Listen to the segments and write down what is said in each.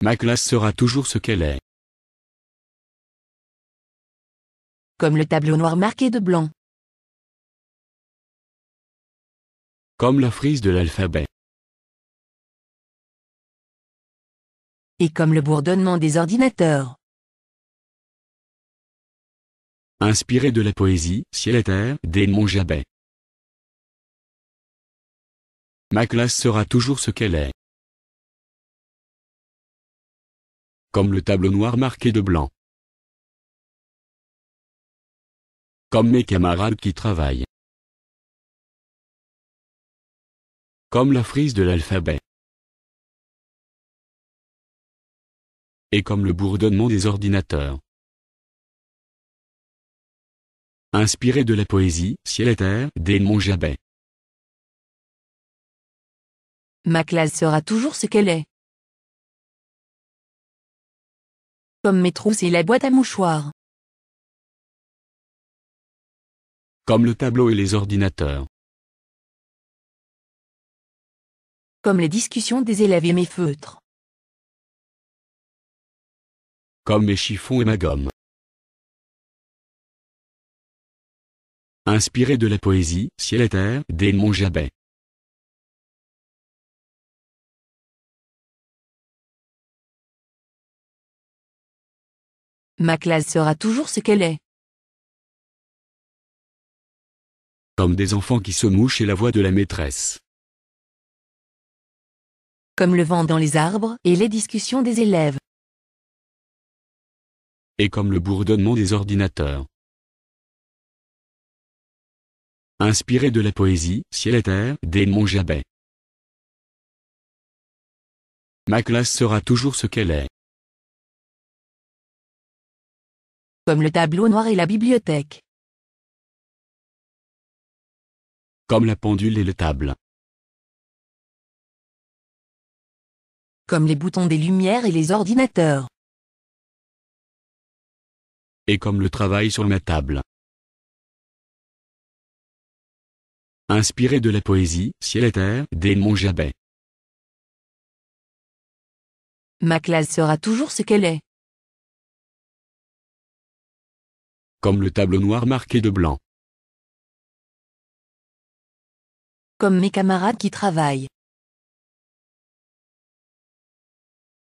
Ma classe sera toujours ce qu'elle est. Comme le tableau noir marqué de blanc. Comme la frise de l'alphabet. Et comme le bourdonnement des ordinateurs. Inspiré de la poésie, ciel et terre, d'Edmond Jabet. Ma classe sera toujours ce qu'elle est. comme le tableau noir marqué de blanc. Comme mes camarades qui travaillent. Comme la frise de l'alphabet. Et comme le bourdonnement des ordinateurs. Inspiré de la poésie, ciel et terre, d'Edmond Jabet. Ma classe sera toujours ce qu'elle est. Comme mes trousses et la boîte à mouchoirs. Comme le tableau et les ordinateurs. Comme les discussions des élèves et mes feutres. Comme mes chiffons et ma gomme. Inspiré de la poésie, ciel et terre, d'Edmond Jabet. Ma classe sera toujours ce qu'elle est. Comme des enfants qui se mouchent et la voix de la maîtresse. Comme le vent dans les arbres et les discussions des élèves. Et comme le bourdonnement des ordinateurs. Inspiré de la poésie, ciel et terre, d'Edmond Jabet. Ma classe sera toujours ce qu'elle est. comme le tableau noir et la bibliothèque. Comme la pendule et le table. Comme les boutons des lumières et les ordinateurs. Et comme le travail sur ma table. Inspiré de la poésie, ciel et terre, d'Edmond Jabet. Ma classe sera toujours ce qu'elle est. comme le tableau noir marqué de blanc. Comme mes camarades qui travaillent.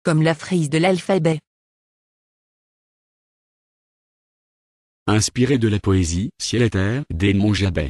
Comme la frise de l'alphabet. Inspiré de la poésie, ciel et terre, d'Edmond Jabet.